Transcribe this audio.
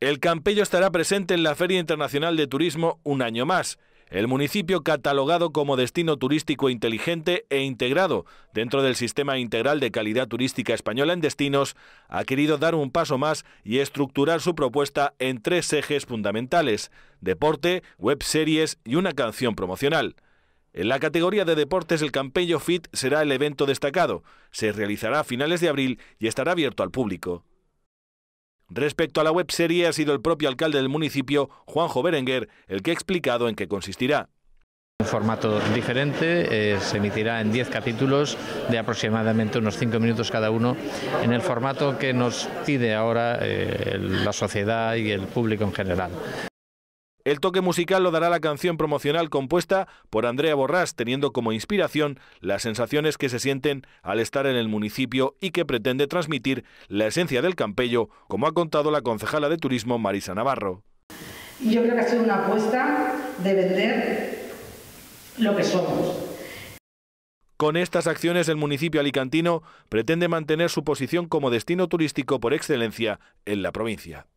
El Campello estará presente en la Feria Internacional de Turismo un año más. El municipio catalogado como destino turístico inteligente e integrado dentro del Sistema Integral de Calidad Turística Española en Destinos ha querido dar un paso más y estructurar su propuesta en tres ejes fundamentales, deporte, web series y una canción promocional. En la categoría de deportes el Campello Fit será el evento destacado. Se realizará a finales de abril y estará abierto al público. Respecto a la webserie, ha sido el propio alcalde del municipio, Juanjo Berenguer, el que ha explicado en qué consistirá. Un formato diferente, eh, se emitirá en 10 capítulos de aproximadamente unos 5 minutos cada uno, en el formato que nos pide ahora eh, la sociedad y el público en general. El toque musical lo dará la canción promocional compuesta por Andrea Borrás, teniendo como inspiración las sensaciones que se sienten al estar en el municipio y que pretende transmitir la esencia del Campello, como ha contado la concejala de turismo Marisa Navarro. Yo creo que ha sido una apuesta de vender lo que somos, con estas acciones el municipio alicantino pretende mantener su posición como destino turístico por excelencia en la provincia.